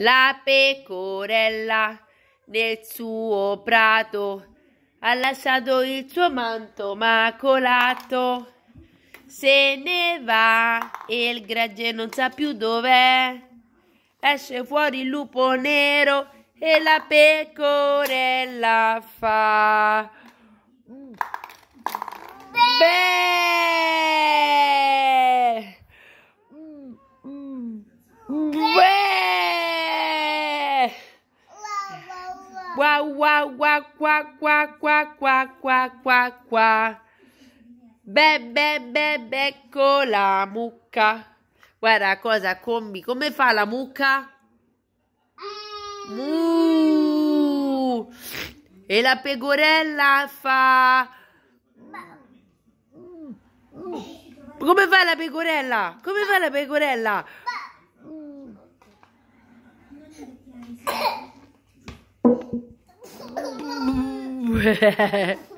La pecorella nel suo prato ha lasciato il suo manto macolato. Se ne va e il gregge non sa più dov'è. Esce fuori il lupo nero e la pecorella fa. Qua, qua, qua, qua, qua, qua, qua, qua, qua, qua. Be, be, be, la mucca. Guarda cosa combi. Come fa la mucca? Mu. E la pecorella fa... Come fa la pecorella? Come fa la pecorella? Ha